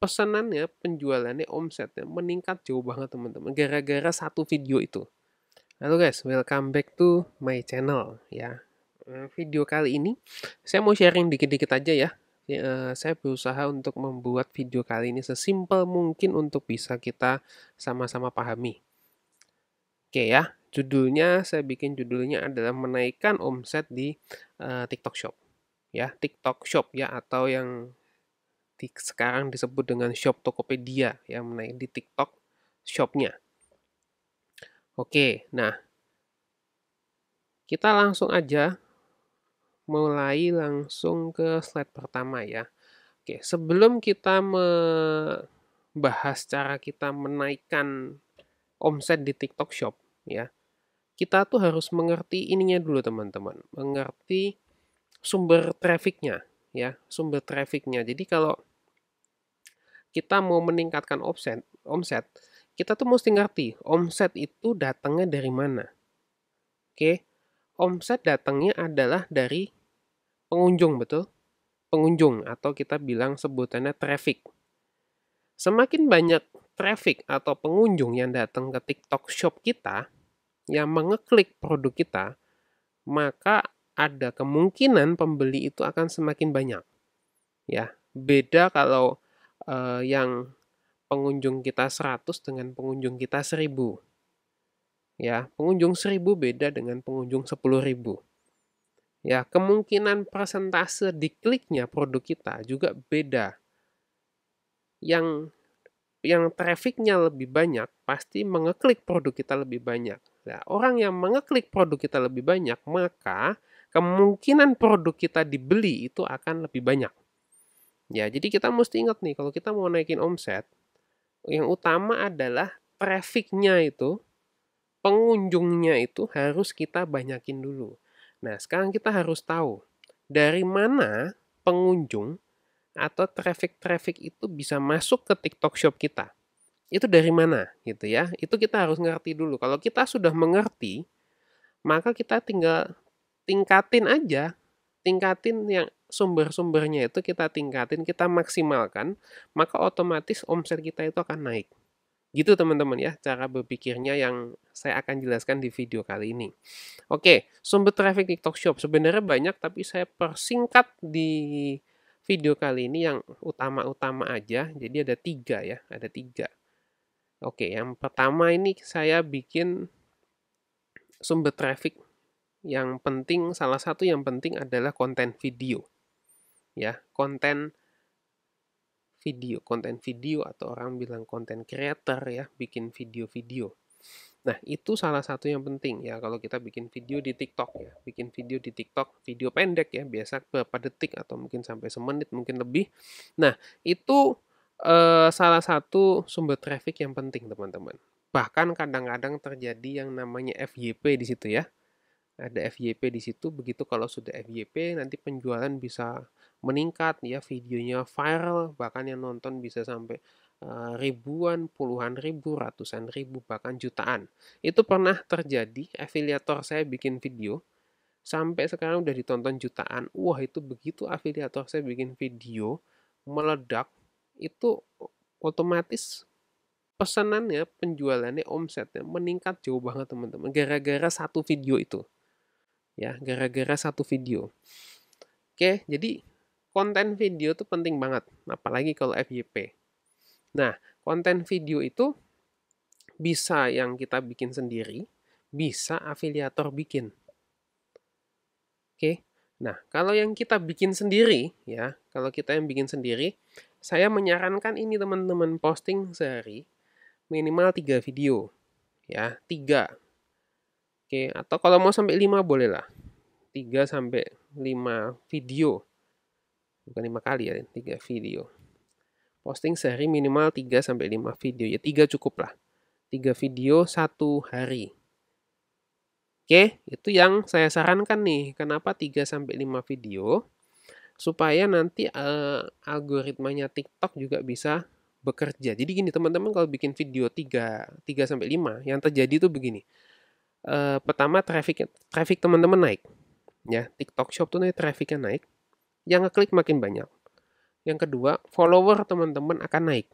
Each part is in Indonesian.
pesanannya, penjualannya, omsetnya meningkat jauh banget teman-teman. Gara-gara satu video itu. Halo guys, welcome back to my channel ya. Eh, video kali ini saya mau sharing dikit-dikit aja ya. Eh, saya berusaha untuk membuat video kali ini sesimpel mungkin untuk bisa kita sama-sama pahami. Oke ya, judulnya saya bikin judulnya adalah menaikkan omset di uh, TikTok Shop ya, TikTok Shop ya atau yang di, sekarang disebut dengan shop Tokopedia yang menaik di TikTok shopnya. Oke, nah kita langsung aja mulai langsung ke slide pertama ya. Oke, sebelum kita membahas cara kita menaikkan omset di TikTok Shop ya. Kita tuh harus mengerti ininya dulu teman-teman, mengerti sumber trafiknya ya, sumber trafiknya Jadi kalau kita mau meningkatkan offset, omset, kita tuh mesti ngerti omset itu datangnya dari mana. Oke, omset datangnya adalah dari pengunjung, betul? Pengunjung atau kita bilang sebutannya traffic. Semakin banyak traffic atau pengunjung yang datang ke TikTok Shop kita yang mengeklik produk kita, maka ada kemungkinan pembeli itu akan semakin banyak. Ya, beda kalau uh, yang pengunjung kita 100 dengan pengunjung kita 1000. Ya, pengunjung 1000 beda dengan pengunjung 10.000. Ya, kemungkinan persentase dikliknya produk kita juga beda. Yang yang trafiknya lebih banyak pasti mengeklik produk kita lebih banyak. Nah, orang yang mengeklik produk kita lebih banyak, maka kemungkinan produk kita dibeli itu akan lebih banyak. Ya, jadi kita mesti ingat nih, kalau kita mau naikin omset, yang utama adalah trafficnya itu, pengunjungnya itu harus kita banyakin dulu. Nah, sekarang kita harus tahu dari mana pengunjung atau traffic-traffic itu bisa masuk ke TikTok Shop kita. Itu dari mana gitu ya? Itu kita harus ngerti dulu. Kalau kita sudah mengerti, maka kita tinggal tingkatin aja tingkatin yang sumber-sumbernya itu kita tingkatin, kita maksimalkan, maka otomatis omset kita itu akan naik. Gitu teman-teman ya, cara berpikirnya yang saya akan jelaskan di video kali ini. Oke, sumber traffic TikTok Shop sebenarnya banyak, tapi saya persingkat di video kali ini yang utama-utama aja. Jadi ada tiga ya, ada tiga. Oke, yang pertama ini saya bikin sumber traffic yang penting salah satu yang penting adalah konten video. Ya, konten video, konten video atau orang bilang konten creator ya, bikin video-video. Nah, itu salah satu yang penting ya kalau kita bikin video di TikTok ya. Bikin video di TikTok, video pendek ya, biasa beberapa detik atau mungkin sampai semenit, mungkin lebih. Nah, itu eh, salah satu sumber traffic yang penting, teman-teman. Bahkan kadang-kadang terjadi yang namanya FYP di situ ya ada FYP di situ. Begitu kalau sudah FYP nanti penjualan bisa meningkat ya videonya viral bahkan yang nonton bisa sampai ribuan, puluhan ribu, ratusan ribu, bahkan jutaan. Itu pernah terjadi, afiliator saya bikin video, sampai sekarang udah ditonton jutaan. Wah, itu begitu afiliator saya bikin video, meledak, itu otomatis pesanannya, penjualannya, omsetnya meningkat jauh banget teman-teman. Gara-gara satu video itu ya gara-gara satu video oke jadi konten video itu penting banget apalagi kalau FYP nah konten video itu bisa yang kita bikin sendiri bisa afiliator bikin oke nah kalau yang kita bikin sendiri ya kalau kita yang bikin sendiri saya menyarankan ini teman-teman posting sehari minimal tiga video ya tiga Oke, atau kalau mau sampai 5 boleh lah. 3 sampai 5 video. Bukan 5 kali ya, 3 video. Posting sehari minimal 3 sampai 5 video. Ya 3 cukup lah. 3 video satu hari. Oke, itu yang saya sarankan nih. Kenapa 3 sampai 5 video? Supaya nanti uh, algoritmanya TikTok juga bisa bekerja. Jadi gini teman-teman kalau bikin video 3 3 sampai 5, yang terjadi itu begini uh, pertama traffic traffic teman-teman naik ya TikTok Shop tuh nih trafficnya naik yang ngeklik makin banyak yang kedua follower teman-teman akan naik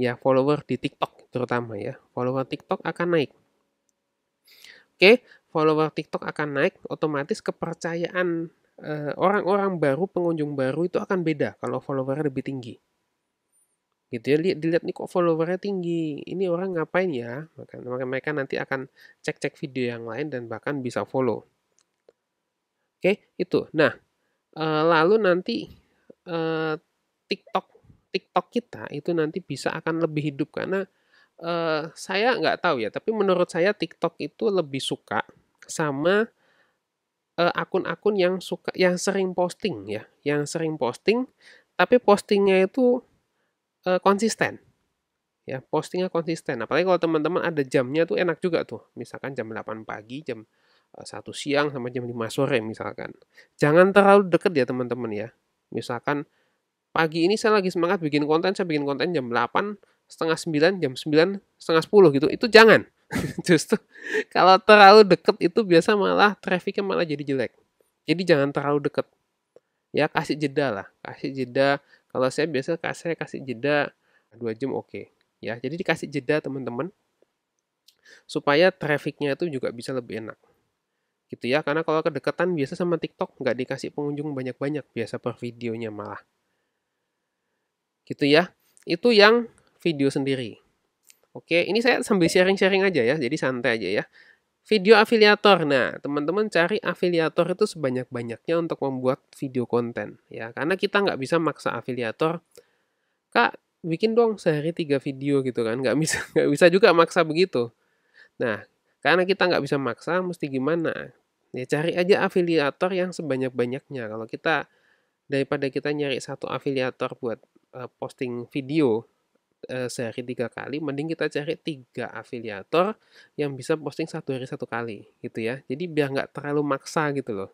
ya follower di TikTok terutama ya follower TikTok akan naik oke follower TikTok akan naik otomatis kepercayaan eh, orang-orang uh, baru pengunjung baru itu akan beda kalau follower lebih tinggi gitu ya lihat dilihat nih kok followernya tinggi ini orang ngapain ya maka, mereka nanti akan cek cek video yang lain dan bahkan bisa follow oke itu nah e, lalu nanti e, TikTok TikTok kita itu nanti bisa akan lebih hidup karena e, saya nggak tahu ya tapi menurut saya TikTok itu lebih suka sama akun-akun yang suka yang sering posting ya yang sering posting tapi postingnya itu uh, konsisten ya postingnya konsisten apalagi kalau teman-teman ada jamnya tuh enak juga tuh misalkan jam 8 pagi jam 1 eh, siang sama jam 5 sore misalkan jangan terlalu deket ya teman-teman ya misalkan pagi ini saya lagi semangat bikin konten saya bikin konten jam 8 setengah 9 jam 9 setengah 10 gitu itu jangan justru kalau terlalu deket itu biasa malah trafficnya malah jadi jelek jadi jangan terlalu deket ya kasih jeda lah kasih jeda kalau saya biasa saya kasih jeda dua jam oke. Okay. Ya, jadi dikasih jeda teman-teman supaya trafficnya itu juga bisa lebih enak. Gitu ya, karena kalau kedekatan biasa sama TikTok nggak dikasih pengunjung banyak-banyak, biasa per videonya malah. Gitu ya, itu yang video sendiri. Oke, ini saya sambil sharing-sharing aja ya, jadi santai aja ya. Video afiliator. Nah, teman-teman cari afiliator itu sebanyak-banyaknya untuk membuat video konten. ya Karena kita nggak bisa maksa afiliator, Kak, bikin dong sehari tiga video gitu kan. Nggak bisa, nggak bisa juga maksa begitu. Nah, karena kita nggak bisa maksa, mesti gimana? Ya cari aja afiliator yang sebanyak-banyaknya. Kalau kita daripada kita nyari satu afiliator buat uh, posting video, uh, sehari tiga kali, mending kita cari tiga afiliator yang bisa posting satu hari satu kali gitu ya. Jadi biar nggak terlalu maksa gitu loh.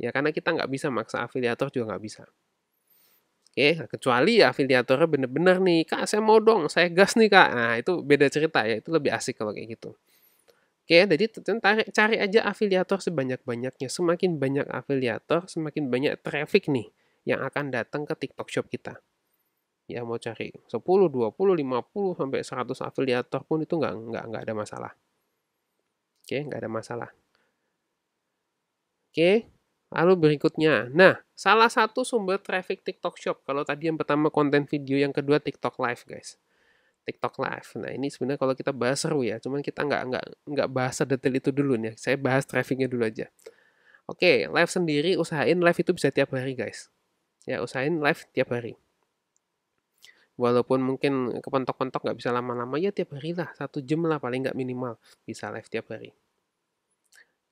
Ya karena kita nggak bisa maksa afiliator juga nggak bisa. Oke, okay, nah, kecuali ya afiliatornya bener-bener nih, kak saya mau dong, saya gas nih kak. Nah itu beda cerita ya, itu lebih asik kalau kayak gitu. Oke, jadi tarik, cari aja afiliator sebanyak-banyaknya. Semakin banyak afiliator, semakin banyak traffic nih yang akan datang ke TikTok Shop kita ya mau cari 10, 20, 50 sampai 100 afiliator pun itu nggak nggak nggak ada masalah. Oke, nggak ada masalah. Oke, lalu berikutnya. Nah, salah satu sumber traffic TikTok Shop. Kalau tadi yang pertama konten video, yang kedua TikTok Live, guys. TikTok Live. Nah, ini sebenarnya kalau kita bahas seru ya, cuman kita nggak nggak nggak bahas detail itu dulu nih. Saya bahas trafficnya dulu aja. Oke, live sendiri usahain live itu bisa tiap hari, guys. Ya, usahain live tiap hari walaupun mungkin kepentok-pentok nggak bisa lama-lama ya tiap hari lah satu jam lah paling nggak minimal bisa live tiap hari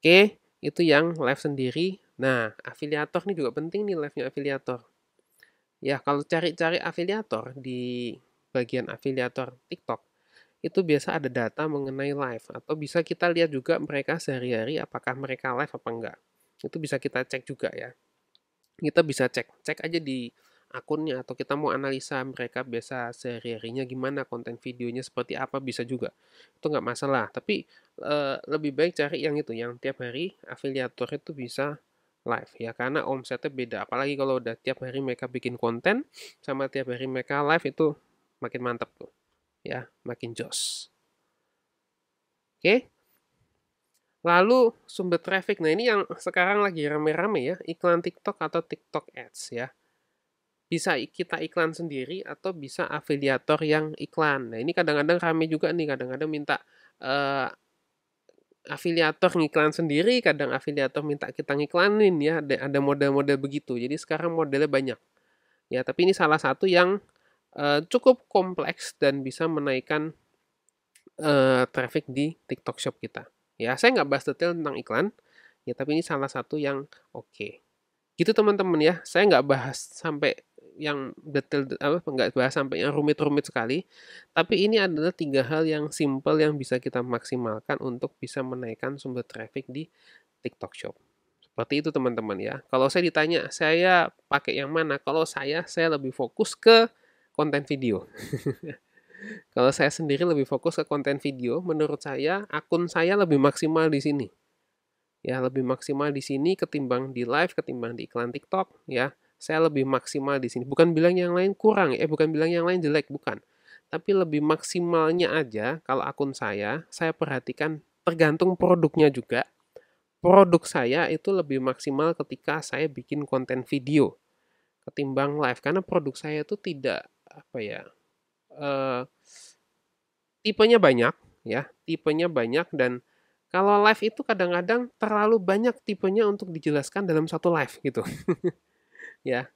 oke itu yang live sendiri nah afiliator ini juga penting nih live nya afiliator ya kalau cari-cari afiliator di bagian afiliator TikTok itu biasa ada data mengenai live atau bisa kita lihat juga mereka sehari-hari apakah mereka live apa enggak itu bisa kita cek juga ya kita bisa cek cek aja di akunnya atau kita mau analisa mereka biasa sehari-harinya gimana konten videonya seperti apa bisa juga itu nggak masalah tapi e, lebih baik cari yang itu yang tiap hari afiliator itu bisa live ya karena omsetnya beda apalagi kalau udah tiap hari mereka bikin konten sama tiap hari mereka live itu makin mantap tuh ya makin jos oke Lalu sumber traffic, nah ini yang sekarang lagi rame-rame ya, iklan TikTok atau TikTok Ads ya bisa kita iklan sendiri atau bisa afiliator yang iklan. Nah, ini kadang-kadang rame juga nih, kadang-kadang minta uh, afiliator ngiklan sendiri, kadang afiliator minta kita ngiklanin ya, ada model-model begitu. Jadi sekarang modelnya banyak. Ya, tapi ini salah satu yang uh, cukup kompleks dan bisa menaikkan uh, traffic di TikTok Shop kita. Ya, saya nggak bahas detail tentang iklan, ya tapi ini salah satu yang oke. Okay. Gitu teman-teman ya, saya nggak bahas sampai yang detail apa enggak bahas sampai yang rumit-rumit sekali. Tapi ini adalah tiga hal yang simple yang bisa kita maksimalkan untuk bisa menaikkan sumber traffic di TikTok Shop. Seperti itu teman-teman ya. Kalau saya ditanya saya pakai yang mana? Kalau saya saya lebih fokus ke konten video. Kalau saya sendiri lebih fokus ke konten video, menurut saya akun saya lebih maksimal di sini. Ya, lebih maksimal di sini ketimbang di live, ketimbang di iklan TikTok, ya saya lebih maksimal di sini. Bukan bilang yang lain kurang, eh bukan bilang yang lain jelek, bukan. Tapi lebih maksimalnya aja kalau akun saya, saya perhatikan tergantung produknya juga. Produk saya itu lebih maksimal ketika saya bikin konten video ketimbang live karena produk saya itu tidak apa ya uh, tipenya banyak ya tipenya banyak dan kalau live itu kadang-kadang terlalu banyak tipenya untuk dijelaskan dalam satu live gitu ya.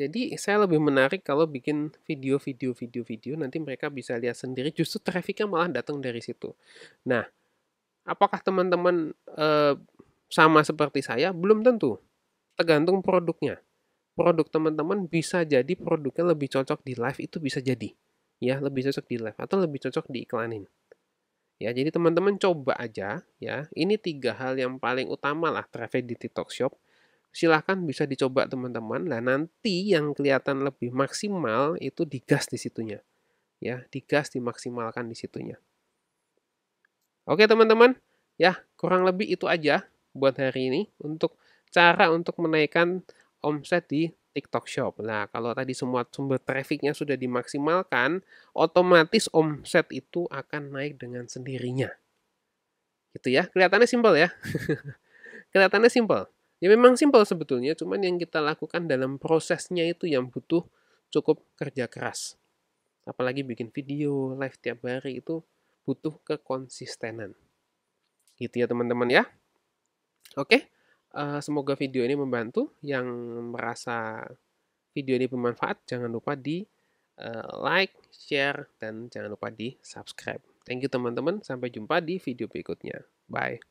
Jadi saya lebih menarik kalau bikin video, video, video, video. Nanti mereka bisa lihat sendiri. Justru trafficnya malah datang dari situ. Nah, apakah teman-teman eh, sama seperti saya? Belum tentu. Tergantung produknya. Produk teman-teman bisa jadi produknya lebih cocok di live itu bisa jadi. Ya, lebih cocok di live atau lebih cocok di iklanin. Ya, jadi teman-teman coba aja ya. Ini tiga hal yang paling utama lah traffic di TikTok Shop silahkan bisa dicoba teman-teman. Nah nanti yang kelihatan lebih maksimal itu digas di situnya, ya digas dimaksimalkan di situnya. Oke teman-teman, ya kurang lebih itu aja buat hari ini untuk cara untuk menaikkan omset di TikTok Shop. Nah, kalau tadi semua sumber trafficnya sudah dimaksimalkan, otomatis omset itu akan naik dengan sendirinya. Gitu ya, kelihatannya simpel ya. kelihatannya simpel. Ya memang simpel sebetulnya, cuman yang kita lakukan dalam prosesnya itu yang butuh cukup kerja keras. Apalagi bikin video, live tiap hari itu butuh kekonsistenan. Gitu ya teman-teman ya. Oke, uh, semoga video ini membantu. Yang merasa video ini bermanfaat, jangan lupa di uh, like, share, dan jangan lupa di subscribe. Thank you teman-teman, sampai jumpa di video berikutnya. Bye.